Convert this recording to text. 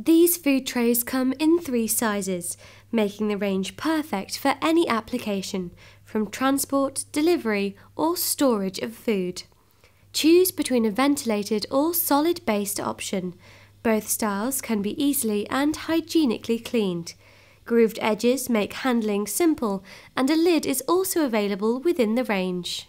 These food trays come in three sizes, making the range perfect for any application, from transport, delivery, or storage of food. Choose between a ventilated or solid based option. Both styles can be easily and hygienically cleaned. Grooved edges make handling simple, and a lid is also available within the range.